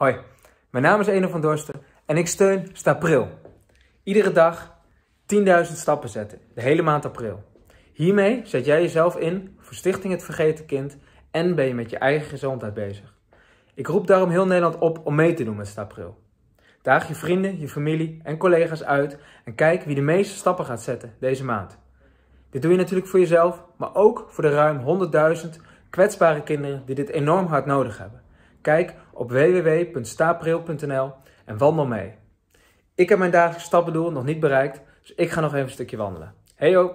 Hoi, mijn naam is Eno van Dorsten en ik steun Stapril. Iedere dag 10.000 stappen zetten, de hele maand april. Hiermee zet jij jezelf in voor Stichting Het Vergeten Kind en ben je met je eigen gezondheid bezig. Ik roep daarom heel Nederland op om mee te doen met Stapril. Daag je vrienden, je familie en collega's uit en kijk wie de meeste stappen gaat zetten deze maand. Dit doe je natuurlijk voor jezelf, maar ook voor de ruim 100.000 kwetsbare kinderen die dit enorm hard nodig hebben. Kijk op www.stapreel.nl en wandel mee. Ik heb mijn dagelijkse stappendoel nog niet bereikt, dus ik ga nog even een stukje wandelen. Hey